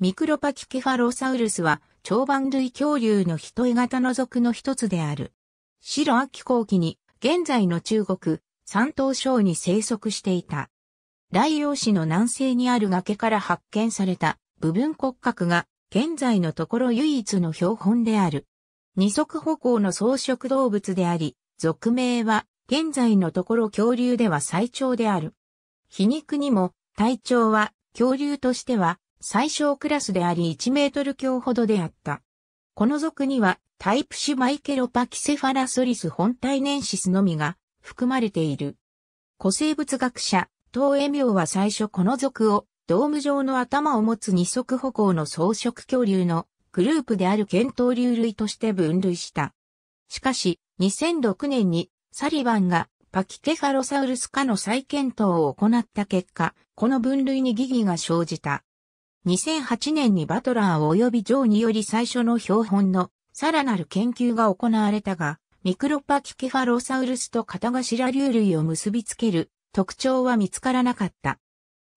ミクロパキケファロサウルスは長板類恐竜の一重型の属の一つである。白秋後期に現在の中国、山東省に生息していた。大陽市の南西にある崖から発見された部分骨格が現在のところ唯一の標本である。二足歩行の草食動物であり、俗名は現在のところ恐竜では最長である。皮肉にも体長は恐竜としては最小クラスであり1メートル強ほどであった。この属にはタイプ C マイケロパキセファラソリス本体ネンシスのみが含まれている。古生物学者、東江明は最初この属をドーム状の頭を持つ二足歩行の草食恐竜のグループである検討流類として分類した。しかし、2006年にサリバンがパキケファロサウルス科の再検討を行った結果、この分類に疑義が生じた。2008年にバトラー及びジョーにより最初の標本のさらなる研究が行われたが、ミクロパキケファロサウルスと片頭竜類を結びつける特徴は見つからなかった。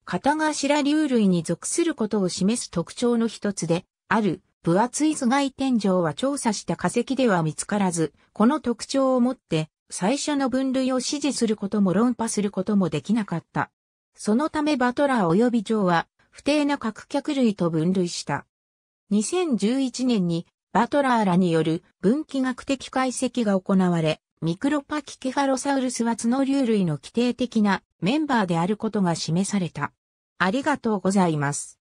片頭竜類に属することを示す特徴の一つで、ある分厚い頭蓋天井は調査した化石では見つからず、この特徴をもって最初の分類を支持することも論破することもできなかった。そのためバトラー及びジョーは不定な各客類と分類した。2011年にバトラーらによる分岐学的解析が行われ、ミクロパキケファロサウルスは角竜類の規定的なメンバーであることが示された。ありがとうございます。